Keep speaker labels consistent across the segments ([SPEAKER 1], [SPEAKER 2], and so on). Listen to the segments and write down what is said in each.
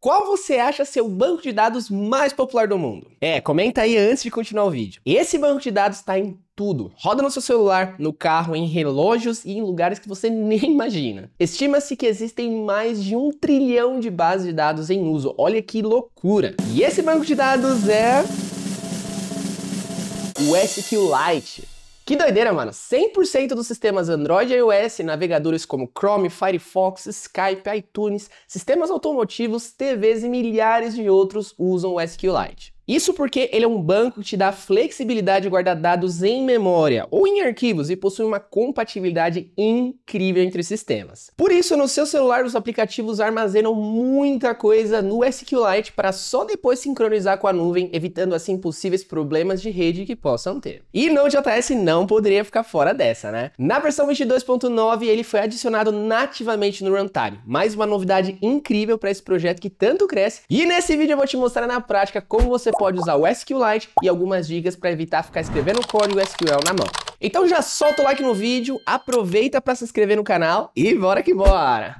[SPEAKER 1] Qual você acha ser o banco de dados mais popular do mundo? É, comenta aí antes de continuar o vídeo. Esse banco de dados está em tudo. Roda no seu celular, no carro, em relógios e em lugares que você nem imagina. Estima-se que existem mais de um trilhão de bases de dados em uso. Olha que loucura! E esse banco de dados é... O SQLite. Que doideira, mano! 100% dos sistemas Android e iOS, navegadores como Chrome, Firefox, Skype, iTunes, sistemas automotivos, TVs e milhares de outros usam o SQLite. Isso porque ele é um banco que te dá flexibilidade de guardar dados em memória ou em arquivos e possui uma compatibilidade incrível entre sistemas. Por isso, no seu celular, os aplicativos armazenam muita coisa no SQLite para só depois sincronizar com a nuvem, evitando assim possíveis problemas de rede que possam ter. E Node.js não poderia ficar fora dessa, né? Na versão 22.9, ele foi adicionado nativamente no runtime, mais uma novidade incrível para esse projeto que tanto cresce. E nesse vídeo eu vou te mostrar na prática como você pode usar o SQLite e algumas dicas para evitar ficar escrevendo código SQL na mão. Então já solta o like no vídeo, aproveita para se inscrever no canal e bora que bora!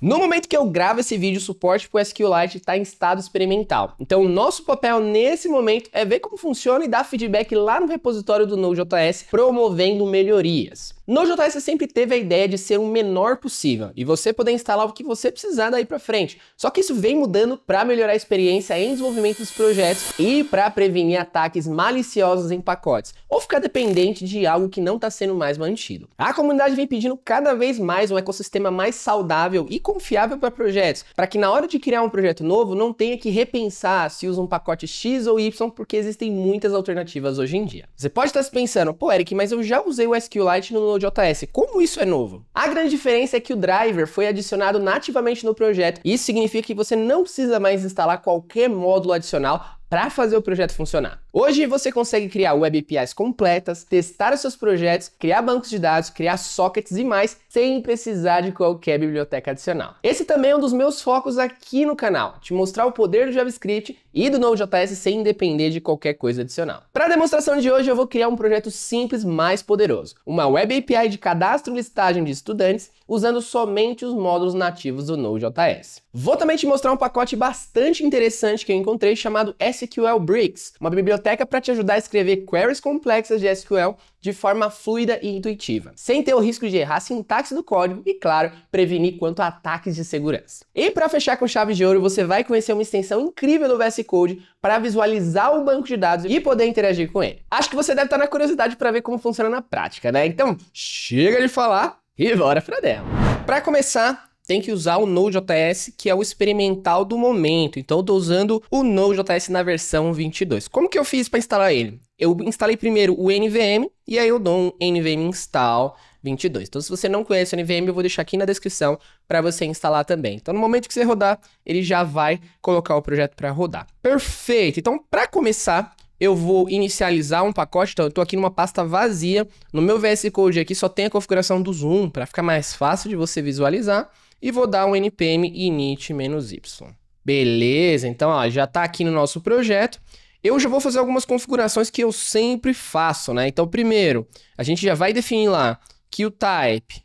[SPEAKER 1] No momento que eu gravo esse vídeo, o suporte para o SQLite está em estado experimental. Então, nosso papel nesse momento é ver como funciona e dar feedback lá no repositório do Node.js, promovendo melhorias. Node.js sempre teve a ideia de ser o menor possível e você poder instalar o que você precisar daí para frente. Só que isso vem mudando para melhorar a experiência em desenvolvimento dos projetos e para prevenir ataques maliciosos em pacotes ou ficar dependente de algo que não está sendo mais mantido. A comunidade vem pedindo cada vez mais um ecossistema mais saudável e confiável para projetos, para que na hora de criar um projeto novo não tenha que repensar se usa um pacote X ou Y, porque existem muitas alternativas hoje em dia. Você pode estar tá se pensando, pô, Eric, mas eu já usei o SQLite no Node.js, como isso é novo? A grande diferença é que o driver foi adicionado nativamente no projeto. Isso significa que você não precisa mais instalar qualquer módulo adicional para fazer o projeto funcionar. Hoje você consegue criar web APIs completas, testar os seus projetos, criar bancos de dados, criar sockets e mais, sem precisar de qualquer biblioteca adicional. Esse também é um dos meus focos aqui no canal, te mostrar o poder do JavaScript e do Node.js sem depender de qualquer coisa adicional. Para a demonstração de hoje, eu vou criar um projeto simples mais poderoso, uma web API de cadastro e listagem de estudantes usando somente os módulos nativos do Node.js. Vou também te mostrar um pacote bastante interessante que eu encontrei chamado S SQL Bricks, uma biblioteca para te ajudar a escrever queries complexas de SQL de forma fluida e intuitiva, sem ter o risco de errar a sintaxe do código e, claro, prevenir quanto a ataques de segurança. E para fechar com chave de ouro, você vai conhecer uma extensão incrível do VS Code para visualizar o banco de dados e poder interagir com ele. Acho que você deve estar na curiosidade para ver como funciona na prática, né? Então, chega de falar e bora para dentro. Para começar, tem que usar o Node.js, que é o experimental do momento. Então eu estou usando o Node.js na versão 22. Como que eu fiz para instalar ele? Eu instalei primeiro o NVM e aí eu dou um NVM install 22. Então se você não conhece o NVM, eu vou deixar aqui na descrição para você instalar também. Então no momento que você rodar, ele já vai colocar o projeto para rodar. Perfeito. Então para começar, eu vou inicializar um pacote, então eu estou aqui numa pasta vazia. No meu VS Code aqui só tem a configuração do Zoom, para ficar mais fácil de você visualizar e vou dar um npm init-y. Beleza, então ó, já está aqui no nosso projeto. Eu já vou fazer algumas configurações que eu sempre faço, né? Então, primeiro, a gente já vai definir lá que o type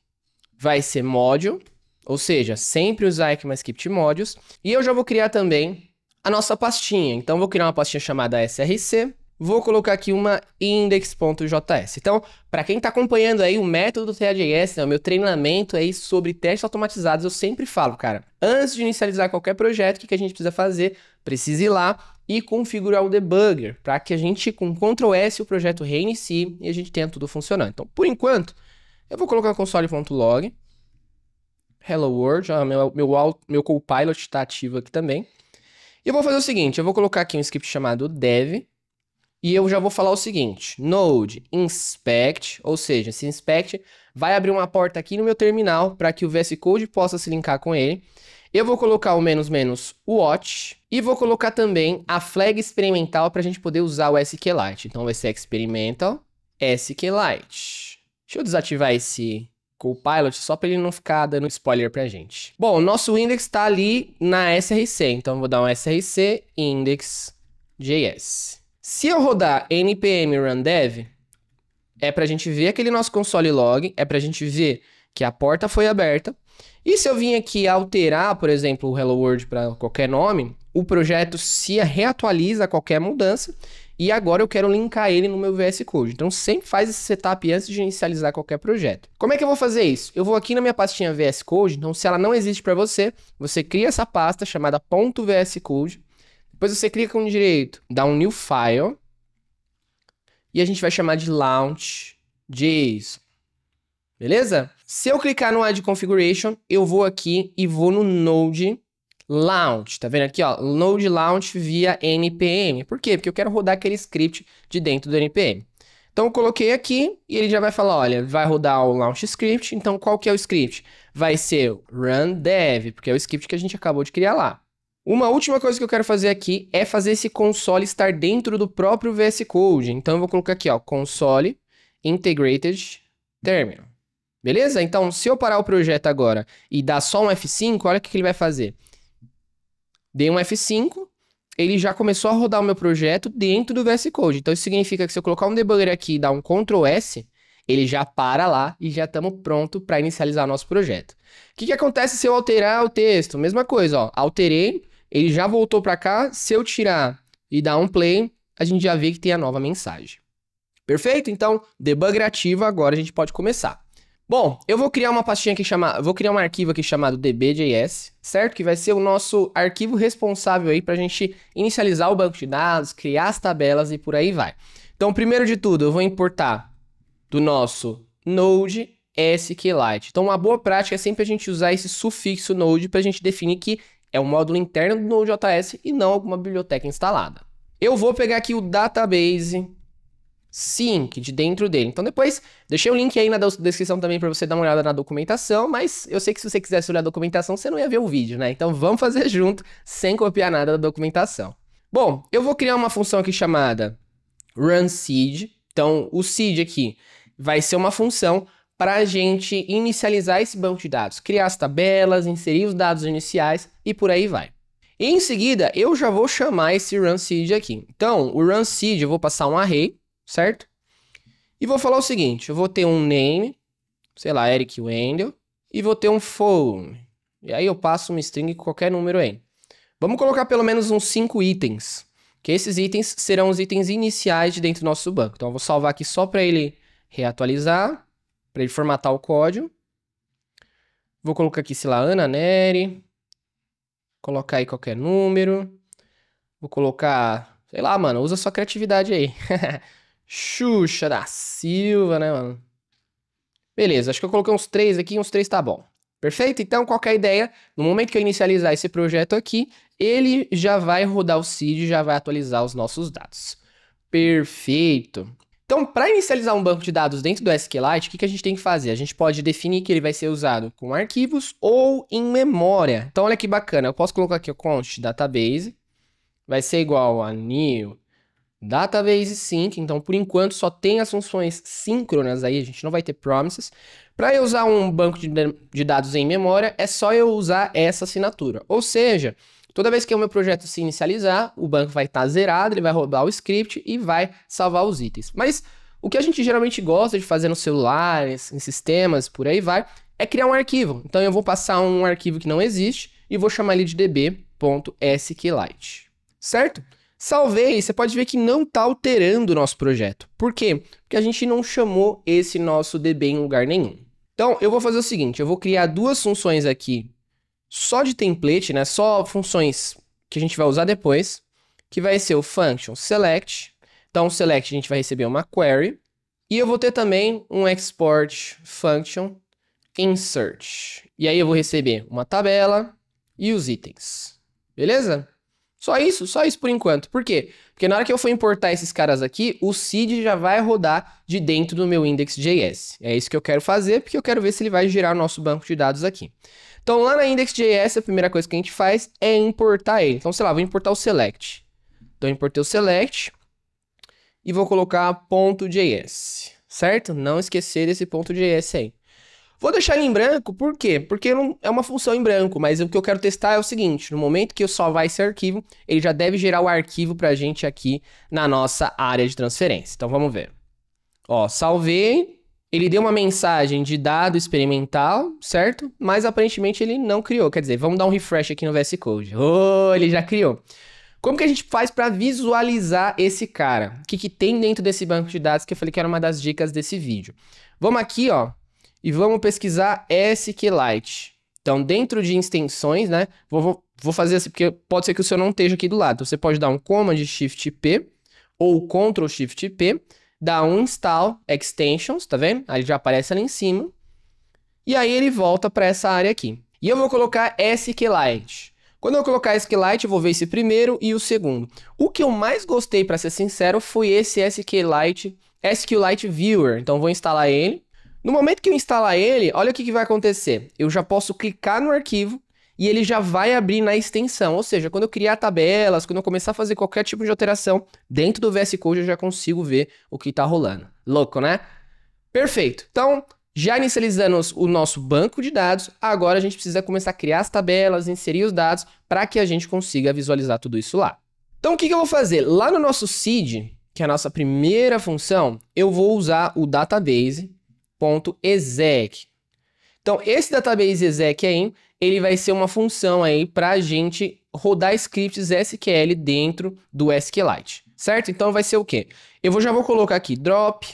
[SPEAKER 1] vai ser módulo, ou seja, sempre usar ECMAScript modules. E eu já vou criar também a nossa pastinha. Então, vou criar uma pastinha chamada src, vou colocar aqui uma index.js. Então, para quem está acompanhando aí o método TAJS, né, o meu treinamento aí sobre testes automatizados, eu sempre falo, cara, antes de inicializar qualquer projeto, o que, que a gente precisa fazer? Precisa ir lá e configurar o debugger, para que a gente, com Ctrl S, o projeto reinicie e a gente tenha tudo funcionando. Então, por enquanto, eu vou colocar console.log, hello world, ó, meu, meu, meu copilot está ativo aqui também. E eu vou fazer o seguinte, eu vou colocar aqui um script chamado dev, e eu já vou falar o seguinte: Node inspect, ou seja, esse inspect vai abrir uma porta aqui no meu terminal para que o VS Code possa se linkar com ele. Eu vou colocar o menos menos watch e vou colocar também a flag experimental para a gente poder usar o SQLite. Então vai ser experimental SQLite. Deixa eu desativar esse Copilot só para ele não ficar dando spoiler para a gente. Bom, nosso index está ali na SRC, então vou dar um SRC index.js. Se eu rodar npm run dev é para a gente ver aquele nosso console log, é para a gente ver que a porta foi aberta. E se eu vim aqui alterar, por exemplo, o Hello World para qualquer nome, o projeto se reatualiza a qualquer mudança. E agora eu quero linkar ele no meu VS Code. Então sempre faz esse setup antes de inicializar qualquer projeto. Como é que eu vou fazer isso? Eu vou aqui na minha pastinha VS Code. Então se ela não existe para você, você cria essa pasta chamada .vscode depois você clica com o direito, dá um new file. E a gente vai chamar de launch.json. Beleza? Se eu clicar no Add Configuration, eu vou aqui e vou no Node Launch. Tá vendo aqui, ó? Node Launch via NPM. Por quê? Porque eu quero rodar aquele script de dentro do NPM. Então eu coloquei aqui e ele já vai falar, olha, vai rodar o launch script. Então qual que é o script? Vai ser o run dev, porque é o script que a gente acabou de criar lá. Uma última coisa que eu quero fazer aqui é fazer esse console estar dentro do próprio VS Code. Então eu vou colocar aqui, ó, console integrated terminal. Beleza? Então, se eu parar o projeto agora e dar só um F5, olha o que, que ele vai fazer. Dei um F5, ele já começou a rodar o meu projeto dentro do VS Code. Então, isso significa que se eu colocar um debugger aqui e dar um Ctrl S, ele já para lá e já estamos pronto para inicializar nosso projeto. O que, que acontece se eu alterar o texto? Mesma coisa, ó. Alterei, ele já voltou para cá. Se eu tirar e dar um play, a gente já vê que tem a nova mensagem. Perfeito? Então, debugger ativa, agora a gente pode começar. Bom, eu vou criar uma pastinha que chamada, vou criar um arquivo aqui chamado db.js, certo? Que vai ser o nosso arquivo responsável aí para a gente inicializar o banco de dados, criar as tabelas e por aí vai. Então, primeiro de tudo, eu vou importar do nosso node SQLite. Então, uma boa prática é sempre a gente usar esse sufixo node para a gente definir que é um módulo interno do Node.js e não alguma biblioteca instalada. Eu vou pegar aqui o database sync de dentro dele. Então depois, deixei o link aí na descrição também para você dar uma olhada na documentação, mas eu sei que se você quisesse olhar a documentação, você não ia ver o vídeo, né? Então vamos fazer junto, sem copiar nada da documentação. Bom, eu vou criar uma função aqui chamada run seed. Então o seed aqui vai ser uma função para a gente inicializar esse banco de dados, criar as tabelas, inserir os dados iniciais e por aí vai. E em seguida, eu já vou chamar esse run seed aqui. Então, o run seed eu vou passar um array, certo? E vou falar o seguinte, eu vou ter um name, sei lá, Eric Wendel, e vou ter um phone. E aí eu passo uma string com qualquer número em. Vamos colocar pelo menos uns 5 itens, que esses itens serão os itens iniciais de dentro do nosso banco. Então eu vou salvar aqui só para ele reatualizar para ele formatar o código. Vou colocar aqui, sei lá, Ana Neri. Colocar aí qualquer número. Vou colocar, sei lá, mano, usa sua criatividade aí. Xuxa da Silva, né, mano? Beleza, acho que eu coloquei uns três aqui, uns três tá bom. Perfeito? Então, qualquer ideia, no momento que eu inicializar esse projeto aqui, ele já vai rodar o seed, já vai atualizar os nossos dados. Perfeito. Então, para inicializar um banco de dados dentro do SQLite, o que, que a gente tem que fazer? A gente pode definir que ele vai ser usado com arquivos ou em memória. Então, olha que bacana. Eu posso colocar aqui o const database. Vai ser igual a new database sync. Então, por enquanto, só tem as funções síncronas aí. A gente não vai ter promises. Para eu usar um banco de, de dados em memória, é só eu usar essa assinatura. Ou seja, Toda vez que o meu projeto se inicializar, o banco vai estar tá zerado, ele vai rodar o script e vai salvar os itens. Mas o que a gente geralmente gosta de fazer no celular, em, em sistemas, por aí vai, é criar um arquivo. Então eu vou passar um arquivo que não existe e vou chamar ele de db.sqlite. Certo? Salvei, você pode ver que não está alterando o nosso projeto. Por quê? Porque a gente não chamou esse nosso db em lugar nenhum. Então, eu vou fazer o seguinte, eu vou criar duas funções aqui só de template, né? Só funções que a gente vai usar depois, que vai ser o function select. Então, select a gente vai receber uma query. E eu vou ter também um export function insert. E aí eu vou receber uma tabela e os itens. Beleza? Só isso, só isso por enquanto. Por quê? Porque na hora que eu for importar esses caras aqui, o seed já vai rodar de dentro do meu index.js. É isso que eu quero fazer, porque eu quero ver se ele vai gerar o nosso banco de dados aqui. Então lá na index.js, a primeira coisa que a gente faz é importar ele. Então, sei lá, vou importar o select. Então, eu importei o select e vou colocar .js, certo? Não esquecer desse .js aí. Vou deixar ele em branco, por quê? Porque não é uma função em branco, mas o que eu quero testar é o seguinte, no momento que eu salvar esse arquivo, ele já deve gerar o arquivo pra gente aqui na nossa área de transferência. Então vamos ver. Ó, salvei, ele deu uma mensagem de dado experimental, certo? Mas aparentemente ele não criou. Quer dizer, vamos dar um refresh aqui no VS Code. Oh, ele já criou. Como que a gente faz para visualizar esse cara? O que, que tem dentro desse banco de dados que eu falei que era uma das dicas desse vídeo. Vamos aqui, ó, e vamos pesquisar SQLite. Então, dentro de extensões, né? Vou, vou, fazer assim, porque pode ser que o senhor não esteja aqui do lado. Você pode dar um Command Shift P ou Ctrl Shift P dá um install extensions, tá vendo? Aí já aparece ali em cima. E aí ele volta para essa área aqui. E eu vou colocar SQLite. Quando eu colocar SQLite, eu vou ver esse primeiro e o segundo. O que eu mais gostei, para ser sincero, foi esse SQLite, SQLite Viewer. Então, vou instalar ele. No momento que eu instalar ele, olha o que, que vai acontecer. Eu já posso clicar no arquivo e ele já vai abrir na extensão. Ou seja, quando eu criar tabelas, quando eu começar a fazer qualquer tipo de alteração, dentro do VS Code eu já consigo ver o que está rolando. Louco, né? Perfeito. Então, já inicializamos o nosso banco de dados, agora a gente precisa começar a criar as tabelas, inserir os dados, para que a gente consiga visualizar tudo isso lá. Então, o que, que eu vou fazer? Lá no nosso seed, que é a nossa primeira função, eu vou usar o database.exec. Então, esse database exec aí, ele vai ser uma função aí para a gente rodar scripts SQL dentro do SQLite, certo? Então vai ser o quê? Eu vou, já vou colocar aqui drop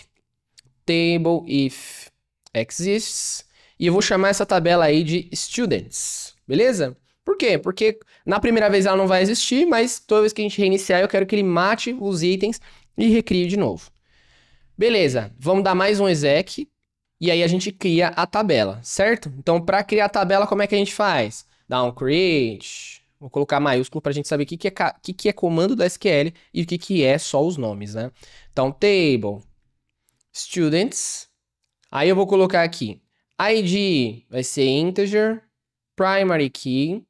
[SPEAKER 1] table if exists e eu vou chamar essa tabela aí de students, beleza? Por quê? Porque na primeira vez ela não vai existir, mas toda vez que a gente reiniciar, eu quero que ele mate os itens e recrie de novo. Beleza, vamos dar mais um exec e aí a gente cria a tabela, certo? Então, para criar a tabela, como é que a gente faz? Dá um create, vou colocar maiúsculo para a gente saber o que, que, é, que, que é comando do SQL e o que, que é só os nomes, né? Então, table, students, aí eu vou colocar aqui, id vai ser integer, primary key,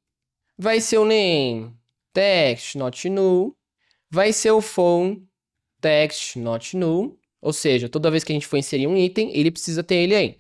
[SPEAKER 1] vai ser o name, text, not null, vai ser o phone, text, not null, ou seja, toda vez que a gente for inserir um item, ele precisa ter ele aí.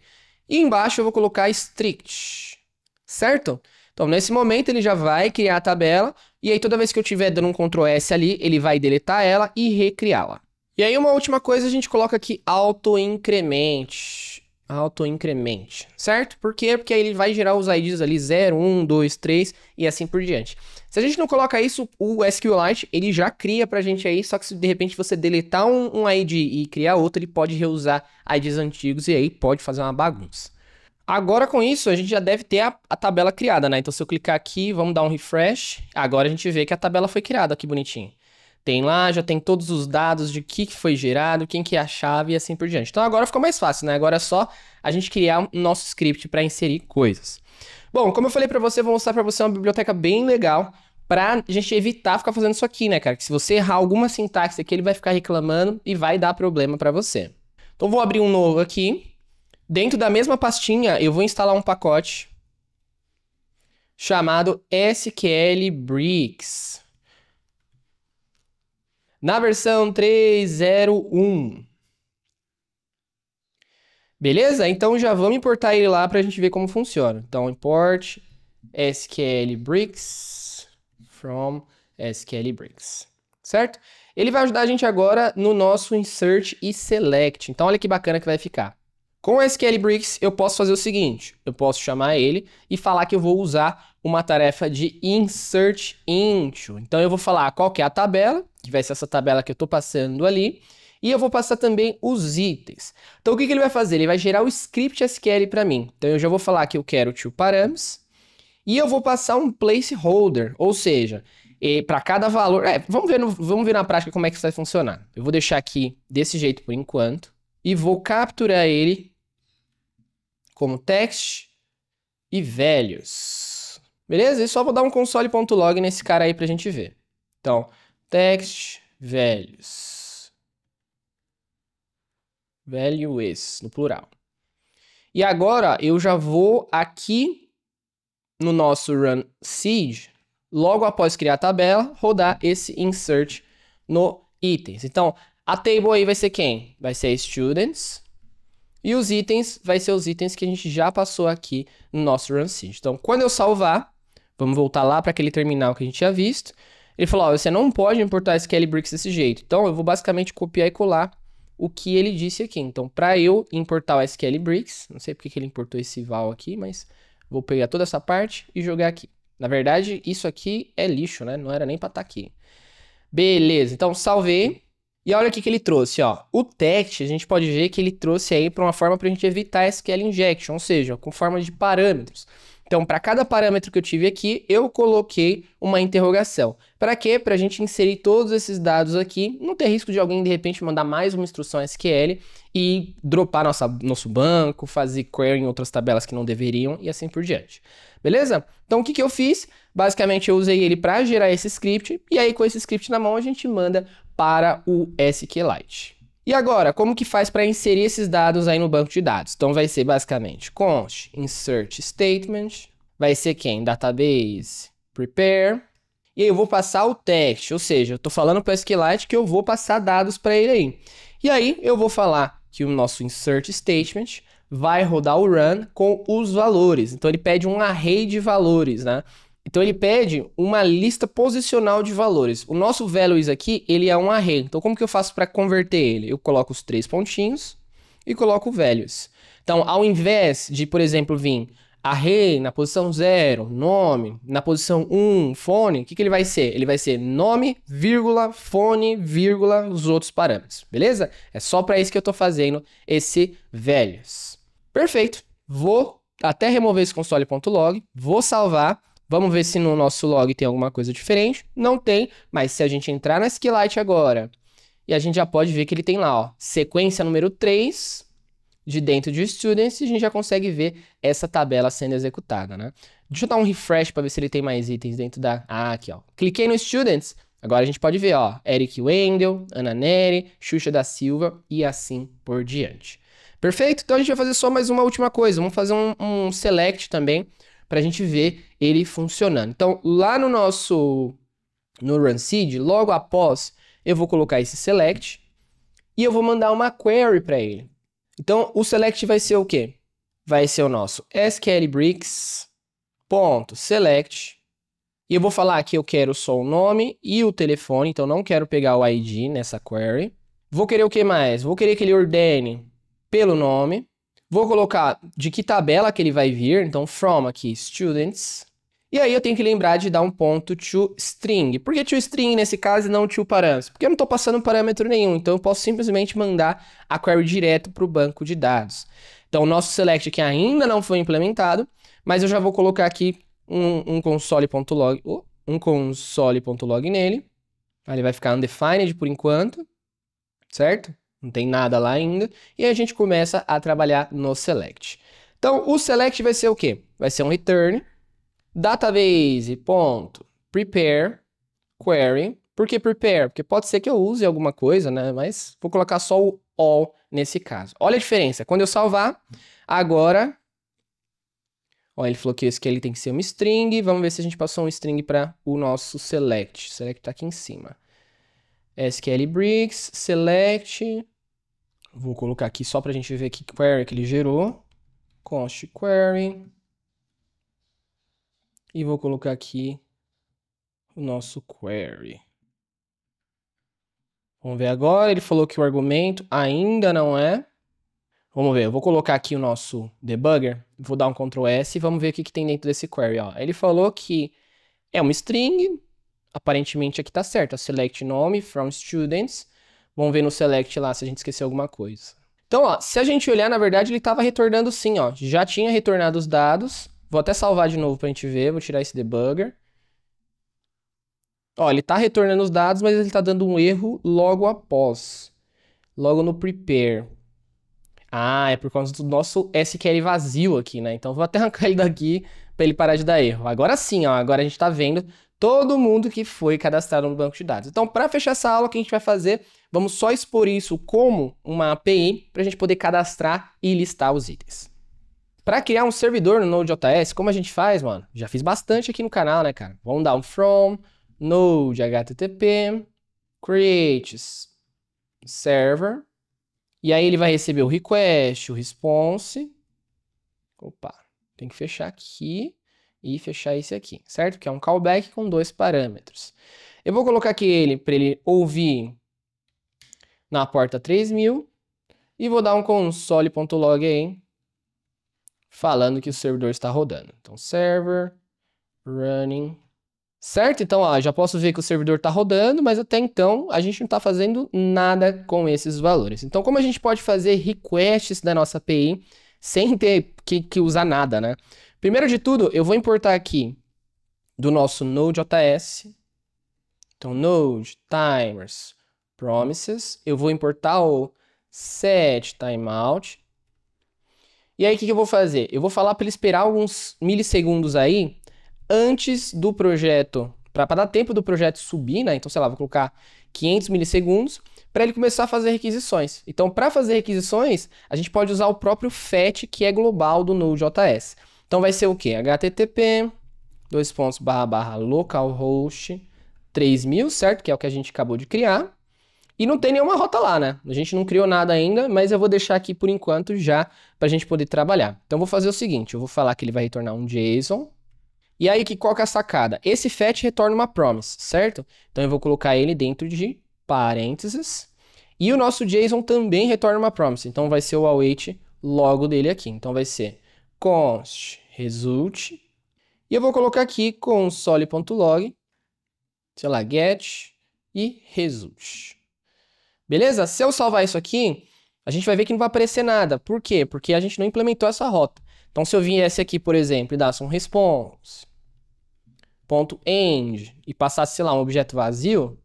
[SPEAKER 1] E embaixo eu vou colocar strict, certo? Então, nesse momento, ele já vai criar a tabela, e aí toda vez que eu tiver dando um Ctrl S ali, ele vai deletar ela e recriá-la. E aí, uma última coisa, a gente coloca aqui autoincremente. Autoincremente, certo? Por quê? Porque aí ele vai gerar os IDs ali 0, 1, 2, 3 e assim por diante. Se a gente não coloca isso, o SQLite, ele já cria pra gente aí, só que se de repente você deletar um, um ID e criar outro, ele pode reusar IDs antigos e aí pode fazer uma bagunça. Agora com isso, a gente já deve ter a, a, tabela criada, né? Então se eu clicar aqui, vamos dar um refresh, agora a gente vê que a tabela foi criada, aqui bonitinho. Tem lá, já tem todos os dados de que foi gerado, quem que é a chave e assim por diante. Então agora ficou mais fácil, né? Agora é só a gente criar o nosso script para inserir coisas. Bom, como eu falei para você, eu vou mostrar para você uma biblioteca bem legal pra gente evitar ficar fazendo isso aqui, né, cara? Que se você errar alguma sintaxe aqui, ele vai ficar reclamando e vai dar problema para você. Então vou abrir um novo aqui. Dentro da mesma pastinha, eu vou instalar um pacote chamado SQL Bricks. Na versão 3.0.1. Beleza? Então já vamos importar ele lá para a gente ver como funciona. Então import Bricks from Bricks. certo? Ele vai ajudar a gente agora no nosso insert e select. Então olha que bacana que vai ficar. Com o Bricks, eu posso fazer o seguinte, eu posso chamar ele e falar que eu vou usar uma tarefa de insert into. Então eu vou falar qual que é a tabela, que vai ser essa tabela que eu estou passando ali, e eu vou passar também os itens. Então o que, que ele vai fazer? Ele vai gerar o script SQL para mim. Então eu já vou falar que eu quero two params. E eu vou passar um placeholder, ou seja, para cada valor... É, vamos, ver no, vamos ver na prática como é que isso vai funcionar. Eu vou deixar aqui desse jeito por enquanto. E vou capturar ele como text e values. Beleza? E só vou dar um console.log nesse cara aí para a gente ver. Então, text, values. Values, no plural. E agora eu já vou aqui no nosso run seed, logo após criar a tabela, rodar esse insert no itens. Então, a table aí vai ser quem? Vai ser students. E os itens vai ser os itens que a gente já passou aqui no nosso run seed. Então, quando eu salvar, vamos voltar lá para aquele terminal que a gente tinha visto. Ele falou, você não pode importar SQL Bricks desse jeito. Então, eu vou basicamente copiar e colar o que ele disse aqui. Então, para eu importar o SQL Bricks, não sei porque que ele importou esse val aqui, mas vou pegar toda essa parte e jogar aqui. Na verdade, isso aqui é lixo, né? Não era nem para estar tá aqui. Beleza, então salvei. E olha o que, que ele trouxe, ó. O text, a gente pode ver que ele trouxe aí para uma forma para a gente evitar SQL injection, ou seja, com forma de parâmetros. Então, para cada parâmetro que eu tive aqui, eu coloquei uma interrogação. Para quê? Para a gente inserir todos esses dados aqui, não ter risco de alguém de repente mandar mais uma instrução SQL e dropar nossa, nosso banco, fazer query em outras tabelas que não deveriam e assim por diante. Beleza? Então o que, que eu fiz? Basicamente eu usei ele para gerar esse script e aí com esse script na mão a gente manda para o SQLite. E agora, como que faz para inserir esses dados aí no banco de dados? Então vai ser basicamente const insert statement, vai ser quem? Database prepare. E aí eu vou passar o text, ou seja, eu estou falando para o SQLite que eu vou passar dados para ele aí. E aí eu vou falar que o nosso insert statement vai rodar o run com os valores. Então ele pede um array de valores, né? Então ele pede uma lista posicional de valores. O nosso values aqui, ele é um array. Então como que eu faço para converter ele? Eu coloco os três pontinhos e coloco values. Então ao invés de, por exemplo, vir array na posição 0, nome na posição 1, um, fone, o que, que ele vai ser? Ele vai ser nome, vírgula, fone, vírgula, os outros parâmetros, beleza? É só para isso que eu estou fazendo esse values. Perfeito. Vou até remover esse console.log, vou salvar Vamos ver se no nosso log tem alguma coisa diferente. Não tem, mas se a gente entrar na SQLite agora, e a gente já pode ver que ele tem lá, ó, sequência número 3 de dentro de Students, e a gente já consegue ver essa tabela sendo executada, né? Deixa eu dar um refresh para ver se ele tem mais itens dentro da... Ah, aqui, ó. Cliquei no Students, agora a gente pode ver, ó, Eric Wendel, Ana Neri, Xuxa da Silva e assim por diante. Perfeito? Então a gente vai fazer só mais uma última coisa. Vamos fazer um, um select também para a gente ver ele funcionando. Então, lá no nosso no Seed, logo após, eu vou colocar esse select e eu vou mandar uma query para ele. Então, o select vai ser o quê? Vai ser o nosso sqlbricks.select e eu vou falar que eu quero só o nome e o telefone, então não quero pegar o ID nessa query. Vou querer o que mais? Vou querer que ele ordene pelo nome. Vou colocar de que tabela que ele vai vir, então from aqui, students. E aí eu tenho que lembrar de dar um ponto to string. Por que to string nesse caso e não to params? Porque eu não estou passando parâmetro nenhum, então eu posso simplesmente mandar a query direto para o banco de dados. Então o nosso select aqui ainda não foi implementado, mas eu já vou colocar aqui um, um console.log um console.log nele. Aí ele vai ficar undefined por enquanto, certo? não tem nada lá ainda, e a gente começa a trabalhar no select. Então, o select vai ser o quê? Vai ser um return, database.prepare query. Por que prepare? Porque pode ser que eu use alguma coisa, né? Mas vou colocar só o all nesse caso. Olha a diferença. Quando eu salvar, agora... Ó, ele falou que esse aqui ele tem que ser uma string. Vamos ver se a gente passou um string para o nosso select. select está aqui em cima. SQL Bricks, select, vou colocar aqui só para a gente ver que query que ele gerou, const query, e vou colocar aqui o nosso query. Vamos ver agora, ele falou que o argumento ainda não é. Vamos ver, eu vou colocar aqui o nosso debugger, vou dar um Ctrl S e vamos ver o que, que tem dentro desse query. Ó. Ele falou que é uma string, aparentemente aqui é está certo. Ó, select nome from students. Vamos ver no select lá se a gente esqueceu alguma coisa. Então, ó, se a gente olhar, na verdade, ele estava retornando sim, ó. Já tinha retornado os dados. Vou até salvar de novo para a gente ver. Vou tirar esse debugger. Ó, ele está retornando os dados, mas ele está dando um erro logo após. Logo no prepare. Ah, é por causa do nosso SQL vazio aqui, né? Então, vou até arrancar ele daqui para ele parar de dar erro. Agora sim, ó. Agora a gente está vendo todo mundo que foi cadastrado no banco de dados. Então, para fechar essa aula, o que a gente vai fazer? Vamos só expor isso como uma API para a gente poder cadastrar e listar os itens. Para criar um servidor no Node.js, como a gente faz, mano? Já fiz bastante aqui no canal, né, cara? Vamos dar um from node http create server e aí ele vai receber o request, o response. Opa, tem que fechar aqui e fechar esse aqui, certo? Que é um callback com dois parâmetros. Eu vou colocar aqui ele para ele ouvir na porta 3000 e vou dar um console.log aí falando que o servidor está rodando. Então server running Certo? Então, ó, já posso ver que o servidor está rodando, mas até então a gente não está fazendo nada com esses valores. Então, como a gente pode fazer requests da nossa API sem ter que, que usar nada, né? Primeiro de tudo, eu vou importar aqui do nosso Node.js. Então, Node, Timers, Promises. Eu vou importar o set timeout. E aí, o que, que eu vou fazer? Eu vou falar para ele esperar alguns milissegundos aí antes do projeto, para dar tempo do projeto subir, né? Então, sei lá, vou colocar 500 milissegundos para ele começar a fazer requisições. Então, para fazer requisições, a gente pode usar o próprio fetch que é global do Node.js. Então vai ser o que? HTTP, dois pontos, barra, barra, localhost, 3000, certo? Que é o que a gente acabou de criar. E não tem nenhuma rota lá, né? A gente não criou nada ainda, mas eu vou deixar aqui por enquanto já para a gente poder trabalhar. Então vou fazer o seguinte, eu vou falar que ele vai retornar um JSON. E aí, que, qual que é a sacada? Esse fetch retorna uma promise, certo? Então eu vou colocar ele dentro de parênteses. E o nosso JSON também retorna uma promise. Então vai ser o await logo dele aqui. Então vai ser const result. E eu vou colocar aqui console.log, sei lá, get e result. Beleza? Se eu salvar isso aqui, a gente vai ver que não vai aparecer nada. Por quê? Porque a gente não implementou essa rota. Então, se eu viesse aqui, por exemplo, e dasse um response, ponto .end, e passasse, sei lá, um objeto vazio,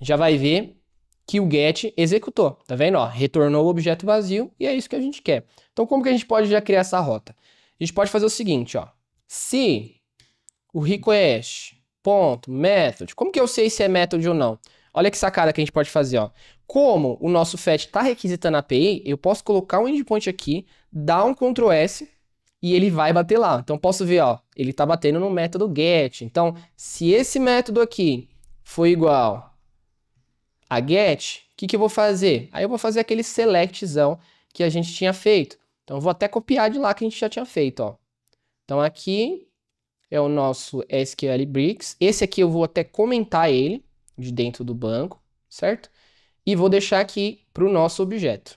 [SPEAKER 1] já vai ver que o get executou. Tá vendo? Ó, retornou o objeto vazio e é isso que a gente quer. Então, como que a gente pode já criar essa rota? A gente pode fazer o seguinte, ó. Se o request é ponto method, como que eu sei se é method ou não? Olha que sacada que a gente pode fazer, ó. Como o nosso fetch está requisitando a API, eu posso colocar um endpoint aqui, dar um Ctrl S e ele vai bater lá. Então posso ver, ó, ele está batendo no método get. Então, se esse método aqui foi igual a get, o que, que eu vou fazer? Aí eu vou fazer aquele selectzão que a gente tinha feito. Então eu vou até copiar de lá que a gente já tinha feito, ó. Então aqui é o nosso SQL Bricks. Esse aqui eu vou até comentar ele de dentro do banco, certo? E vou deixar aqui para o nosso objeto.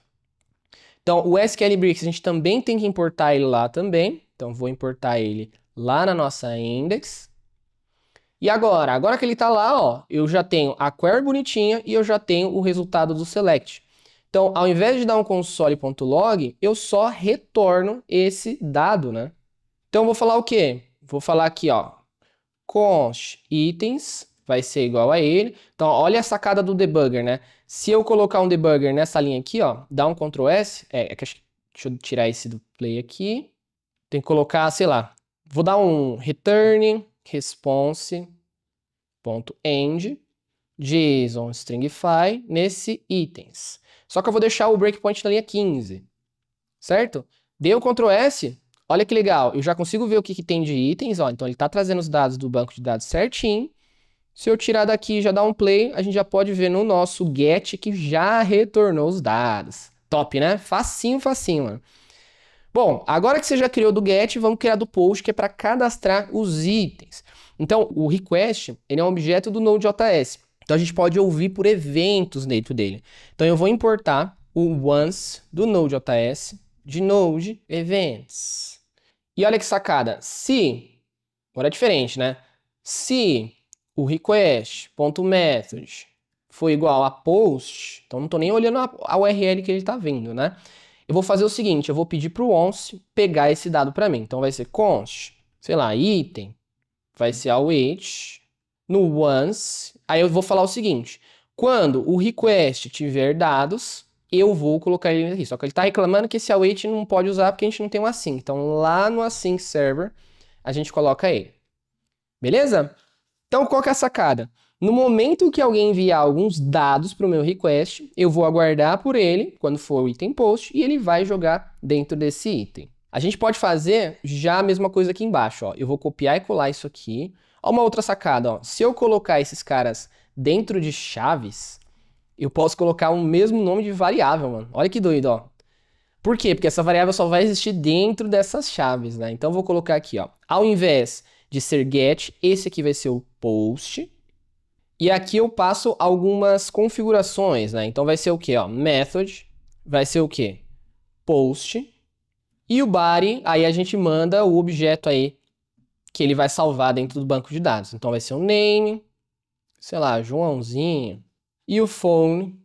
[SPEAKER 1] Então o SQL Bricks a gente também tem que importar ele lá também. Então vou importar ele lá na nossa index. E agora, agora que ele está lá, ó, eu já tenho a query bonitinha e eu já tenho o resultado do select. Então, ao invés de dar um console.log, eu só retorno esse dado, né? Então, vou falar o quê? Vou falar aqui, ó, const itens vai ser igual a ele. Então, olha a sacada do debugger, né? Se eu colocar um debugger nessa linha aqui, ó, dar um Ctrl S, é, é deixa eu tirar esse do play aqui. Tem que colocar, sei lá, vou dar um return response.end JSON stringify nesse itens. Só que eu vou deixar o breakpoint na linha 15. Certo? Deu Ctrl S, olha que legal. Eu já consigo ver o que, que tem de itens. Ó. Então ele está trazendo os dados do banco de dados certinho. Se eu tirar daqui e já dar um play, a gente já pode ver no nosso get que já retornou os dados. Top, né? Facinho, facinho, mano. Bom, agora que você já criou do get, vamos criar do post, que é para cadastrar os itens. Então, o request ele é um objeto do Node.js. Então a gente pode ouvir por eventos dentro dele. Então eu vou importar o once do Node.js de Node Events. E olha que sacada, se, agora é diferente, né? Se o request.method foi igual a post, então não estou nem olhando a, a URL que ele está vindo, né? Eu vou fazer o seguinte, eu vou pedir para o once pegar esse dado para mim. Então vai ser const, sei lá, item, vai ser await no once, aí eu vou falar o seguinte: quando o request tiver dados, eu vou colocar ele aqui. Só que ele está reclamando que esse await não pode usar porque a gente não tem um async. Então lá no async server a gente coloca ele. Beleza? Então qual que é a sacada? No momento que alguém enviar alguns dados para o meu request, eu vou aguardar por ele, quando for o item post, e ele vai jogar dentro desse item. A gente pode fazer já a mesma coisa aqui embaixo, ó. Eu vou copiar e colar isso aqui. Ó, uma outra sacada, ó. Se eu colocar esses caras dentro de chaves, eu posso colocar o mesmo nome de variável, mano. Olha que doido, ó. Por quê? Porque essa variável só vai existir dentro dessas chaves, né? Então, eu vou colocar aqui, ó. Ao invés de ser get, esse aqui vai ser o post. E aqui eu passo algumas configurações, né? Então, vai ser o quê, ó? Method, vai ser o quê? Post. E o body, aí a gente manda o objeto aí que ele vai salvar dentro do banco de dados. Então vai ser o um name, sei lá, Joãozinho, e o phone,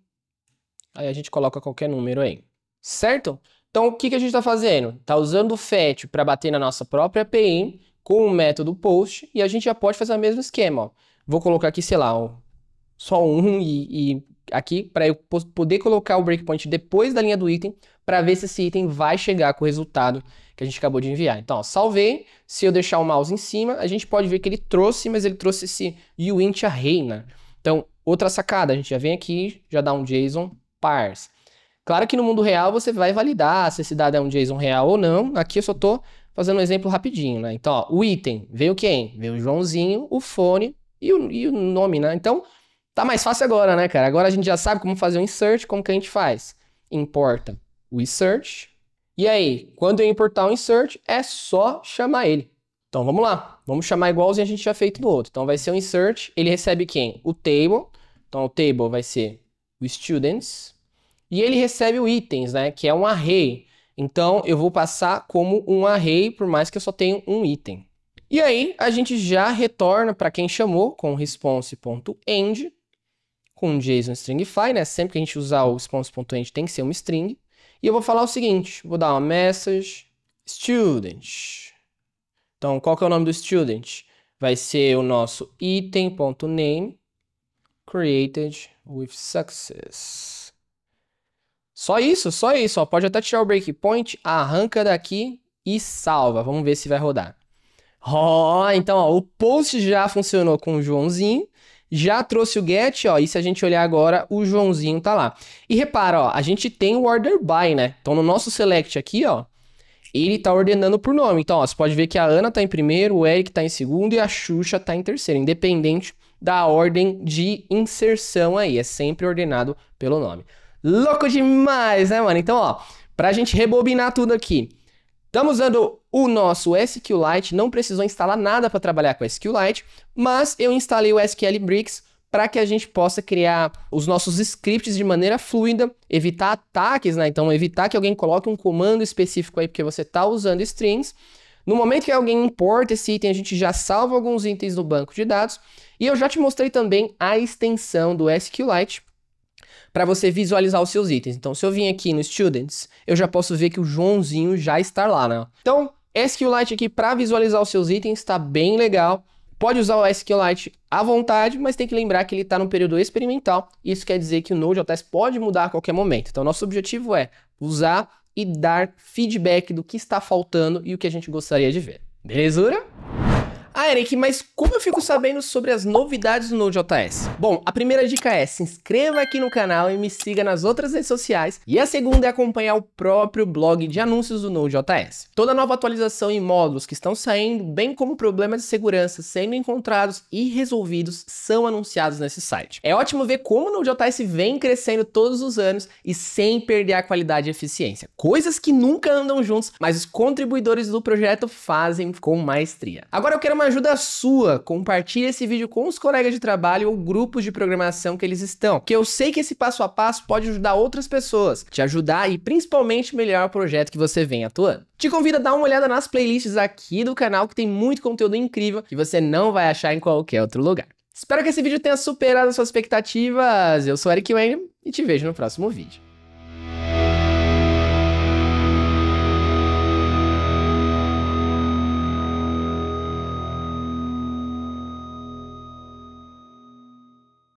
[SPEAKER 1] aí a gente coloca qualquer número aí, certo? Então o que, que a gente está fazendo? Está usando o fetch para bater na nossa própria API com o método post e a gente já pode fazer o mesmo esquema. Ó. Vou colocar aqui, sei lá, ó, só um e, e aqui para eu poder colocar o breakpoint depois da linha do item para ver se esse item vai chegar com o resultado que a gente acabou de enviar. Então, ó, salvei. Se eu deixar o mouse em cima, a gente pode ver que ele trouxe, mas ele trouxe esse uint array, né? Então, outra sacada, a gente já vem aqui, já dá um JSON parse. Claro que no mundo real você vai validar se esse dado é um JSON real ou não. Aqui eu só estou fazendo um exemplo rapidinho, né? Então, ó, o item, veio quem? Veio o Joãozinho, o fone e o, e o nome, né? Então, tá mais fácil agora, né, cara? Agora a gente já sabe como fazer o um insert, como que a gente faz? Importa o insert. E aí, quando eu importar o insert, é só chamar ele. Então vamos lá, vamos chamar igualzinho a gente já feito no outro. Então vai ser o insert, ele recebe quem? O table. Então o table vai ser o students. E ele recebe o itens, né, que é um array. Então eu vou passar como um array, por mais que eu só tenha um item. E aí a gente já retorna para quem chamou com response.end com JSON stringify, né? Sempre que a gente usar o response.end tem que ser uma string. E eu vou falar o seguinte, vou dar uma message student. Então, qual que é o nome do student? Vai ser o nosso item.name created with success. Só isso, só isso. Ó. Pode até tirar o breakpoint, arranca daqui e salva. Vamos ver se vai rodar. Ó, oh, então ó, o post já funcionou com o Joãozinho já trouxe o get, ó, e se a gente olhar agora, o Joãozinho tá lá. E repara, ó, a gente tem o order by, né? Então no nosso select aqui, ó, ele tá ordenando por nome. Então, ó, você pode ver que a Ana tá em primeiro, o Eric tá em segundo e a Xuxa tá em terceiro, independente da ordem de inserção aí, é sempre ordenado pelo nome. Louco demais, né, mano? Então, ó, pra gente rebobinar tudo aqui. Estamos usando o nosso SQLite não precisou instalar nada para trabalhar com SQLite, mas eu instalei o SQL Bricks para que a gente possa criar os nossos scripts de maneira fluida, evitar ataques, né? Então, evitar que alguém coloque um comando específico aí, porque você está usando strings. No momento que alguém importa esse item, a gente já salva alguns itens no banco de dados. E eu já te mostrei também a extensão do SQLite para você visualizar os seus itens. Então, se eu vim aqui no Students, eu já posso ver que o Joãozinho já está lá, né? Então, SQLite aqui para visualizar os seus itens está bem legal. Pode usar o SQLite à vontade, mas tem que lembrar que ele está no período experimental. Isso quer dizer que o Node.js pode mudar a qualquer momento. Então, nosso objetivo é usar e dar feedback do que está faltando e o que a gente gostaria de ver. Belezura? Ah, Eric, mas como eu fico sabendo sobre as novidades do Node.js? Bom, a primeira dica é se inscreva aqui no canal e me siga nas outras redes sociais. E a segunda é acompanhar o próprio blog de anúncios do Node.js. Toda nova atualização e módulos que estão saindo, bem como problemas de segurança sendo encontrados e resolvidos, são anunciados nesse site. É ótimo ver como o Node.js vem crescendo todos os anos e sem perder a qualidade e eficiência. Coisas que nunca andam juntos, mas os contribuidores do projeto fazem com maestria. Agora eu quero uma ajuda sua, compartilhe esse vídeo com os colegas de trabalho ou grupos de programação que eles estão, que eu sei que esse passo a passo pode ajudar outras pessoas, te ajudar e principalmente melhorar o projeto que você vem atuando. Te convido a dar uma olhada nas playlists aqui do canal que tem muito conteúdo incrível que você não vai achar em qualquer outro lugar. Espero que esse vídeo tenha superado as suas expectativas. Eu sou Eric Wayne e te vejo no próximo vídeo.